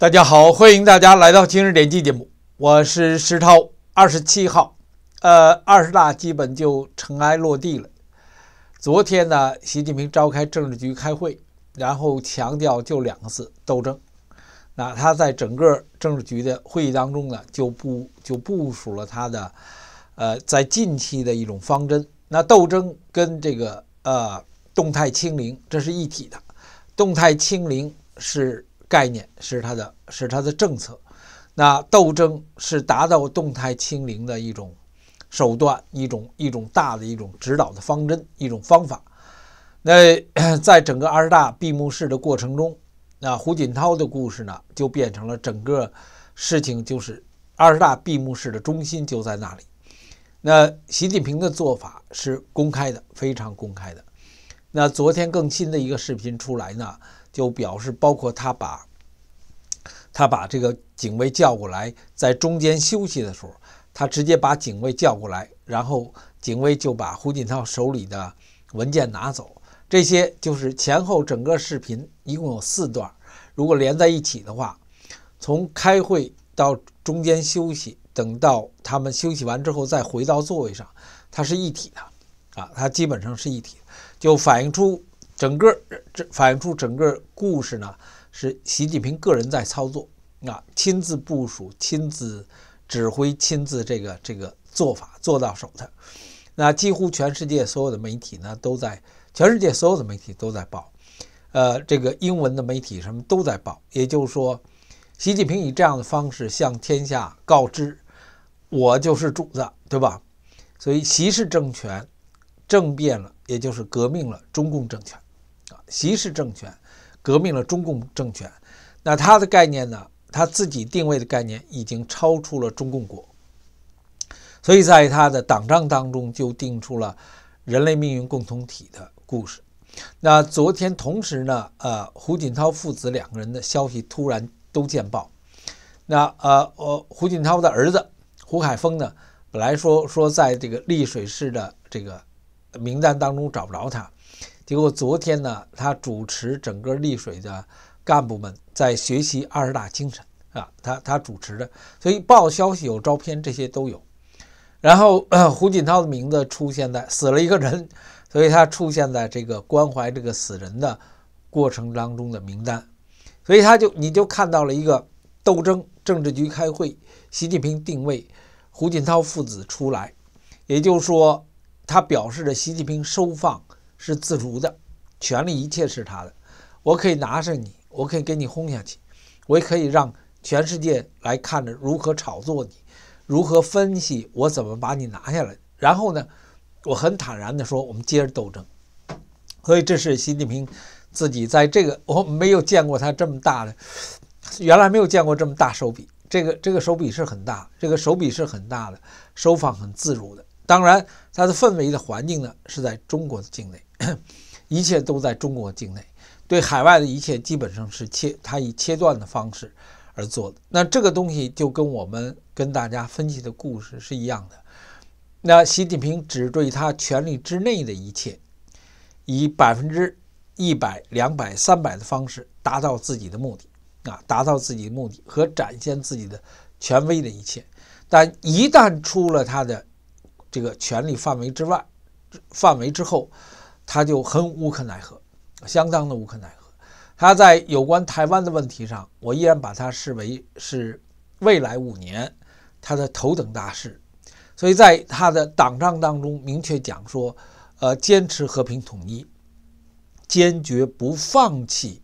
大家好，欢迎大家来到今日点击节目，我是石涛。二十七号，呃，二十大基本就尘埃落地了。昨天呢，习近平召开政治局开会，然后强调就两个字：斗争。那他在整个政治局的会议当中呢，就部就部署了他的，呃，在近期的一种方针。那斗争跟这个呃动态清零这是一体的，动态清零是。概念是他的，是他的政策。那斗争是达到动态清零的一种手段，一种一种大的一种指导的方针，一种方法。那 在整个二十大闭幕式的过程中，那胡锦涛的故事呢，就变成了整个事情，就是二十大闭幕式的中心就在那里。那习近平的做法是公开的，非常公开的。那昨天更新的一个视频出来呢。就表示，包括他把，他把这个警卫叫过来，在中间休息的时候，他直接把警卫叫过来，然后警卫就把胡锦涛手里的文件拿走。这些就是前后整个视频一共有四段，如果连在一起的话，从开会到中间休息，等到他们休息完之后再回到座位上，它是一体的，啊，它基本上是一体，就反映出。整个这反映出整个故事呢，是习近平个人在操作，啊，亲自部署、亲自指挥、亲自这个这个做法做到手的。那几乎全世界所有的媒体呢，都在全世界所有的媒体都在报，呃，这个英文的媒体什么都在报。也就是说，习近平以这样的方式向天下告知，我就是主子，对吧？所以，习氏政权政变了，也就是革命了中共政权。习氏政权革命了中共政权，那他的概念呢？他自己定位的概念已经超出了中共国，所以在他的党章当中就定出了人类命运共同体的故事。那昨天同时呢，呃，胡锦涛父子两个人的消息突然都见报。那呃，呃，胡锦涛的儿子胡海峰呢，本来说说在这个丽水市的这个名单当中找不着他。结果昨天呢，他主持整个丽水的干部们在学习二十大精神，啊，他他主持的，所以报消息有照片，这些都有。然后胡锦涛的名字出现在死了一个人，所以他出现在这个关怀这个死人的过程当中的名单，所以他就你就看到了一个斗争政治局开会，习近平定位胡锦涛父子出来，也就是说，他表示着习近平收放。是自如的，权力一切是他的，我可以拿上你，我可以给你轰下去，我也可以让全世界来看着如何炒作你，如何分析我怎么把你拿下来，然后呢，我很坦然的说，我们接着斗争。所以这是习近平自己在这个我没有见过他这么大的，原来没有见过这么大手笔，这个这个手笔是很大，这个手笔是很大的，收放很自如的。当然，它的氛围的环境呢是在中国的境内。一切都在中国境内，对海外的一切基本上是切，他以切断的方式而做的。那这个东西就跟我们跟大家分析的故事是一样的。那习近平只对他权力之内的一切，以百分之一百、两百、三百的方式达到自己的目的，啊，达到自己的目的和展现自己的权威的一切。但一旦出了他的这个权力范围之外，范围之后。他就很无可奈何，相当的无可奈何。他在有关台湾的问题上，我依然把他视为是未来五年他的头等大事。所以在他的党章当中明确讲说，呃，坚持和平统一，坚决不放弃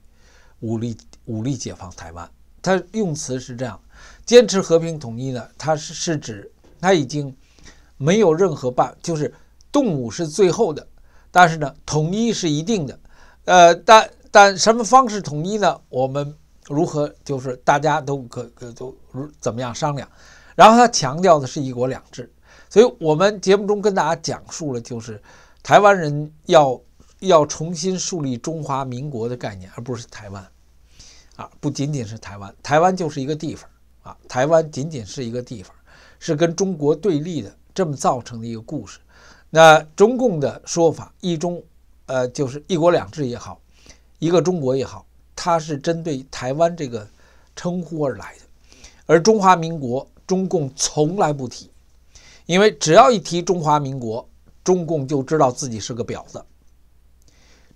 武力武力解放台湾。他用词是这样：坚持和平统一呢，他是是指他已经没有任何办，就是动武是最后的。但是呢，统一是一定的，呃，但但什么方式统一呢？我们如何就是大家都可可都如怎么样商量？然后他强调的是“一国两制”，所以我们节目中跟大家讲述了，就是台湾人要要重新树立中华民国的概念，而不是台湾啊，不仅仅是台湾，台湾就是一个地方啊，台湾仅仅是一个地方，是跟中国对立的，这么造成的一个故事。那中共的说法，一中，呃，就是一国两制也好，一个中国也好，它是针对台湾这个称呼而来的。而中华民国，中共从来不提，因为只要一提中华民国，中共就知道自己是个婊子。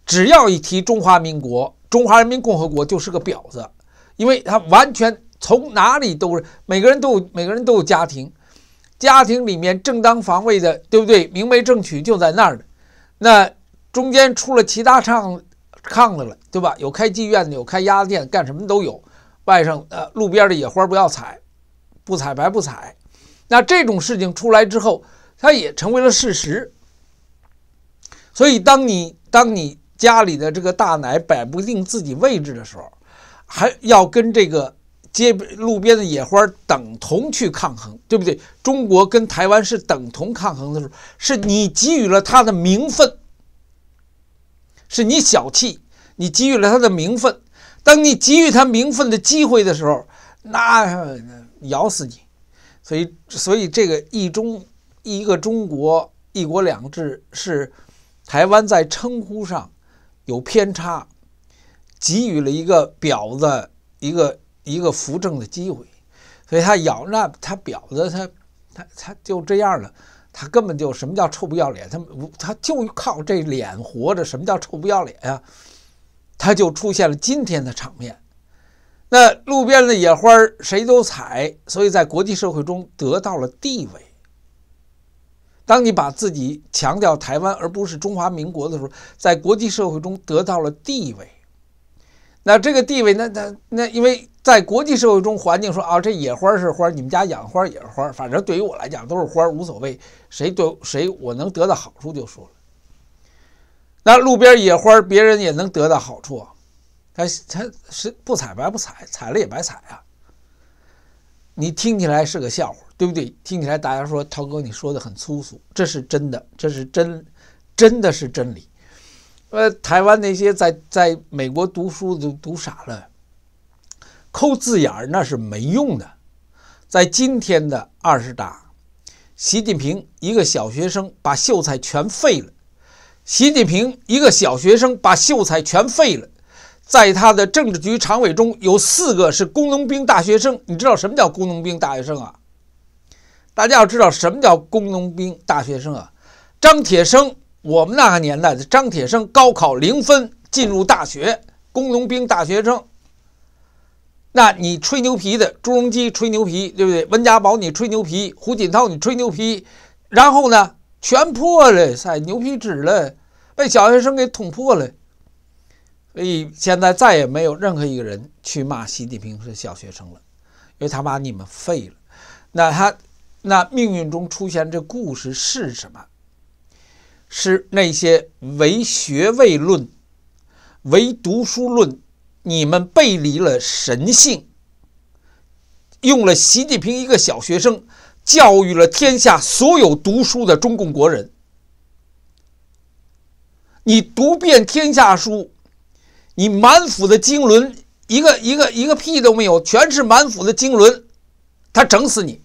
只要一提中华民国，中华人民共和国就是个婊子，因为他完全从哪里都是每个人都有每个人都有家庭。家庭里面正当防卫的，对不对？明媒正娶就在那儿呢，那中间出了其他唱唱的了，对吧？有开妓院的，有开鸭店，干什么都有。外甥，呃，路边的野花不要采，不采白不采。那这种事情出来之后，它也成为了事实。所以，当你当你家里的这个大奶摆不定自己位置的时候，还要跟这个。街路边的野花等同去抗衡，对不对？中国跟台湾是等同抗衡的时候，是你给予了他的名分，是你小气，你给予了他的名分。当你给予他名分的机会的时候，那咬死你。所以，所以这个一中一个中国、一国两制是台湾在称呼上有偏差，给予了一个婊子一个。一个扶正的机会，所以他咬那他婊子他他他就这样了，他根本就什么叫臭不要脸，他他就靠这脸活着，什么叫臭不要脸啊？他就出现了今天的场面。那路边的野花谁都采，所以在国际社会中得到了地位。当你把自己强调台湾而不是中华民国的时候，在国际社会中得到了地位。那这个地位，那那那因为。在国际社会中，环境说啊，这野花是花，你们家养花也是花，反正对于我来讲都是花，无所谓，谁对谁，我能得到好处就说了。那路边野花，别人也能得到好处，他他是不采白不采，采了也白采啊。你听起来是个笑话，对不对？听起来大家说涛哥，你说的很粗俗，这是真的，这是真，真的是真理。呃，台湾那些在在美国读书都读傻了。抠字眼儿那是没用的，在今天的二十大，习近平一个小学生把秀才全废了。习近平一个小学生把秀才全废了，在他的政治局常委中有四个是工农兵大学生。你知道什么叫工农兵大学生啊？大家要知道什么叫工农兵大学生啊？张铁生，我们那个年代的张铁生高考零分进入大学，工农兵大学生。那你吹牛皮的朱镕基吹牛皮，对不对？温家宝你吹牛皮，胡锦涛你吹牛皮，然后呢，全破了，塞牛皮纸了，被小学生给捅破了。所以现在再也没有任何一个人去骂习近平是小学生了，因为他把你们废了。那他，那命运中出现这故事是什么？是那些唯学位论、唯读书论。你们背离了神性，用了习近平一个小学生，教育了天下所有读书的中共国人。你读遍天下书，你满腹的经纶，一个一个一个屁都没有，全是满腹的经纶，他整死你，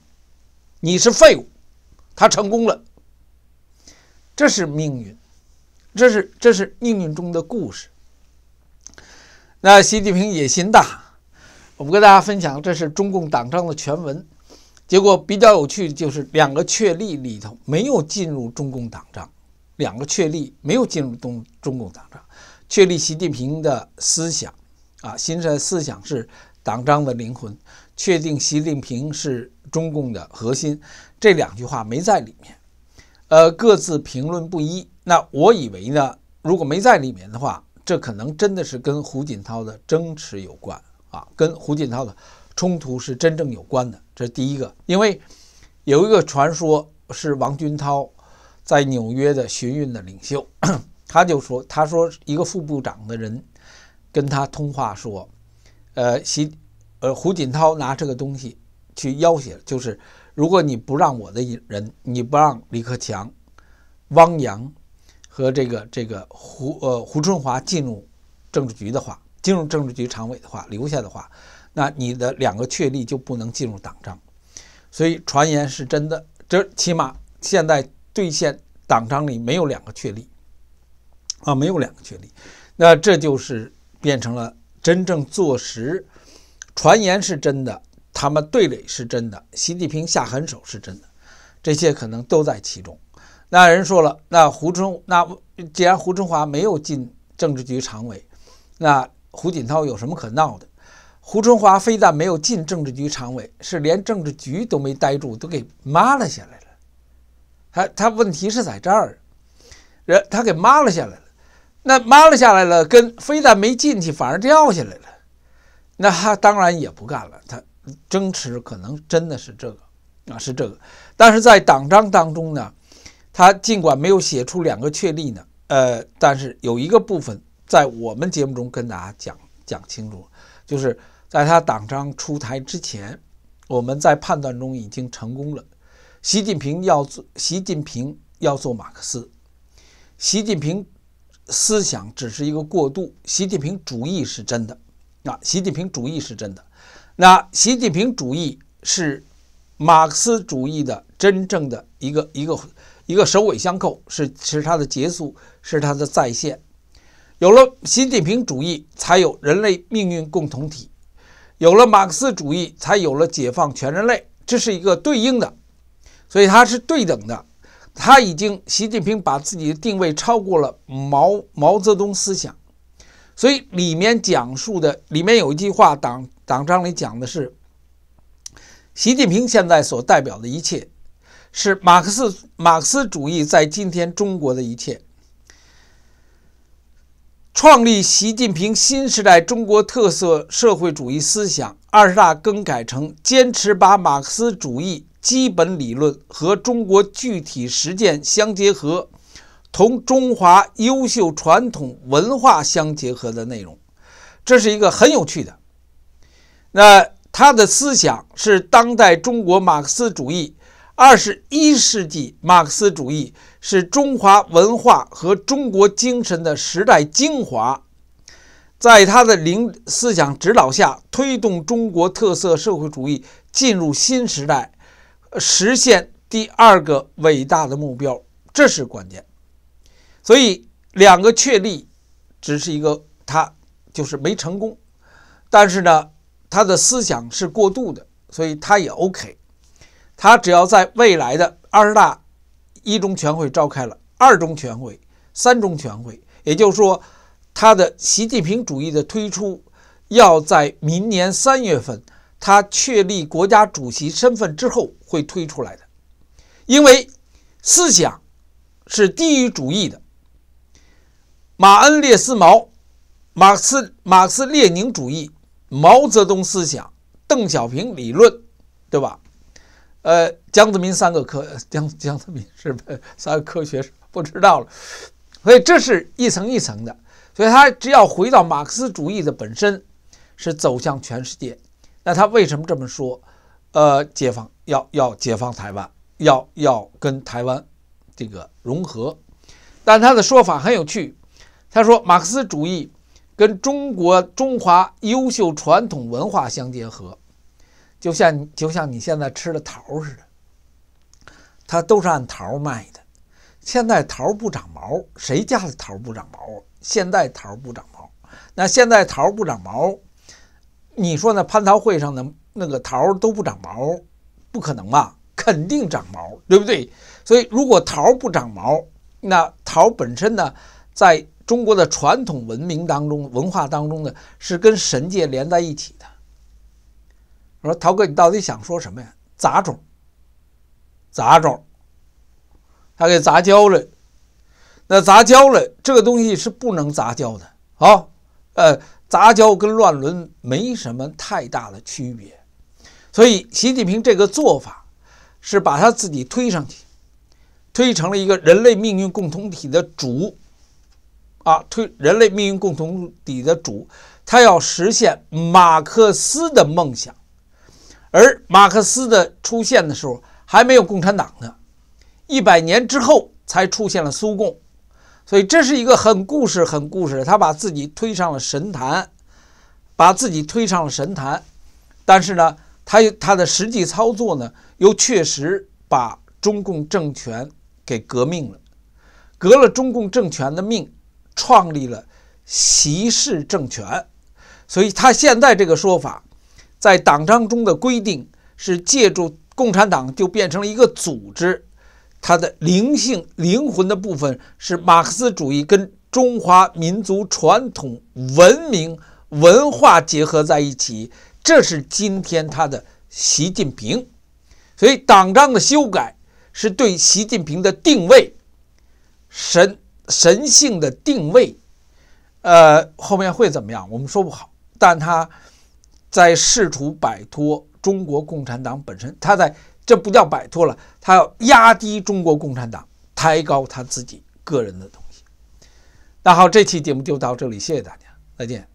你是废物，他成功了，这是命运，这是这是命运中的故事。那习近平野心大，我们跟大家分享，这是中共党章的全文。结果比较有趣，就是两个确立里头没有进入中共党章，两个确立没有进入中中共党章。确立习近平的思想啊，新时代思想是党章的灵魂，确定习近平是中共的核心，这两句话没在里面。呃，各自评论不一。那我以为呢，如果没在里面的话。这可能真的是跟胡锦涛的争持有关啊，跟胡锦涛的冲突是真正有关的。这是第一个，因为有一个传说是王军涛在纽约的巡运的领袖，他就说，他说一个副部长的人跟他通话说，呃，习，呃，胡锦涛拿这个东西去要挟，就是如果你不让我的人，你不让李克强、汪洋。和这个这个胡呃胡春华进入政治局的话，进入政治局常委的话，留下的话，那你的两个确立就不能进入党章，所以传言是真的。这起码现在兑现党章里没有两个确立啊，没有两个确立，那这就是变成了真正坐实传言是真的，他们对垒是真的，习近平下狠手是真的，这些可能都在其中。那人说了：“那胡春那既然胡春华没有进政治局常委，那胡锦涛有什么可闹的？胡春华非但没有进政治局常委，是连政治局都没待住，都给抹了下来了。他他问题是在这儿，人他给抹了下来了。那抹了下来了，跟非但没进去，反而掉下来了。那他当然也不干了。他争持可能真的是这个啊，是这个。但是在党章当中呢？”他尽管没有写出两个确立呢，呃，但是有一个部分在我们节目中跟大家讲讲清楚，就是在他党章出台之前，我们在判断中已经成功了。习近平要做，习近平要做马克思，习近平思想只是一个过渡，习近平主义是真的，那习近平主义是真的，那习近平主义是马克思主义的真正的一个一个。一个首尾相扣，是是它的结束，是它的再现。有了习近平主义，才有人类命运共同体；有了马克思主义，才有了解放全人类。这是一个对应的，所以它是对等的。他已经，习近平把自己的定位超过了毛毛泽东思想。所以里面讲述的，里面有一句话，党党章里讲的是：习近平现在所代表的一切。是马克思马克思主义在今天中国的一切，创立习近平新时代中国特色社会主义思想，二十大更改成坚持把马克思主义基本理论和中国具体实践相结合，同中华优秀传统文化相结合的内容，这是一个很有趣的。那他的思想是当代中国马克思主义。二十一世纪，马克思主义是中华文化和中国精神的时代精华，在他的领思想指导下，推动中国特色社会主义进入新时代，实现第二个伟大的目标，这是关键。所以，两个确立只是一个，他就是没成功，但是呢，他的思想是过度的，所以他也 OK。他只要在未来的二十大一中全会召开了，二中全会、三中全会，也就是说，他的习近平主义的推出，要在明年三月份，他确立国家主席身份之后会推出来的。因为思想是低于主义的，马恩列斯毛、马克思、马克思列宁主义、毛泽东思想、邓小平理论，对吧？呃，江泽民三个科 江江泽民是三个科学是不知道了，所以这是一层一层的，所以他只要回到马克思主义的本身，是走向全世界。那他为什么这么说？呃，解放要要解放台湾，要要跟台湾这个融合。但他的说法很有趣，他说马克思主义跟中国中华优秀传统文化相结合。就像就像你现在吃的桃似的，它都是按桃卖的。现在桃不长毛，谁家的桃不长毛？现在桃不长毛，那现在桃不长毛，你说那蟠桃会上的那个桃都不长毛，不可能吧？肯定长毛，对不对？所以如果桃不长毛，那桃本身呢，在中国的传统文明当中、文化当中呢，是跟神界连在一起的。我说：“涛哥，你到底想说什么呀？杂种，杂种，他给杂交了。那杂交了这个东西是不能杂交的，啊。呃，杂交跟乱伦没什么太大的区别。所以习近平这个做法，是把他自己推上去，推成了一个人类命运共同体的主，啊，推人类命运共同体的主，他要实现马克思的梦想。”而马克思的出现的时候还没有共产党呢，一百年之后才出现了苏共，所以这是一个很故事很故事他把自己推上了神坛，把自己推上了神坛，但是呢，他他的实际操作呢又确实把中共政权给革命了，革了中共政权的命，创立了习氏政权，所以他现在这个说法。在党章中的规定是借助共产党就变成了一个组织，它的灵性、灵魂的部分是马克思主义跟中华民族传统文明文化结合在一起，这是今天他的习近平，所以党章的修改是对习近平的定位，神神性的定位，呃，后面会怎么样，我们说不好，但他。在试图摆脱中国共产党本身，他在这不叫摆脱了，他要压低中国共产党，抬高他自己个人的东西。那好，这期节目就到这里，谢谢大家，再见。